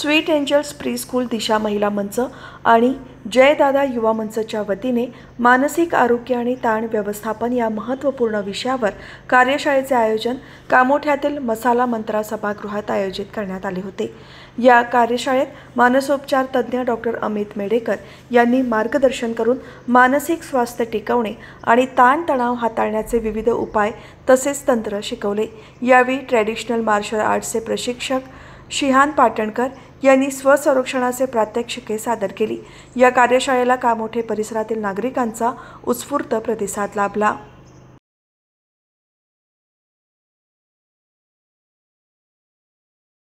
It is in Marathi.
sweet angels pre school Disha Mahila Manch आणि जयदादा युवा मंचच्या वतीने मानसिक आरोग्य आणि ताण व्यवस्थापन या महत्त्वपूर्ण विषयावर कार्यशाळेचे आयोजन कामोठ्यातील मसाला मंत्रा सभागृहात आयोजित करण्यात आले होते या कार्यशाळेत मानसोपचार तज्ज्ञ डॉक्टर अमित मेडेकर यांनी मार्गदर्शन करून मानसिक स्वास्थ्य टिकवणे आणि ताणतणाव हाताळण्याचे विविध उपाय तसेच तंत्र शिकवले यावेळी ट्रॅडिशनल मार्शल आर्ट्सचे प्रशिक्षक शिहान पाटणकर यांनी स्वसंरक्षणाचे प्रात्यक्षिके सादर केली या कार्यशाळेला कामोठे परिसरातील नागरिकांचा उत्स्फूर्त प्रतिसाद लाभला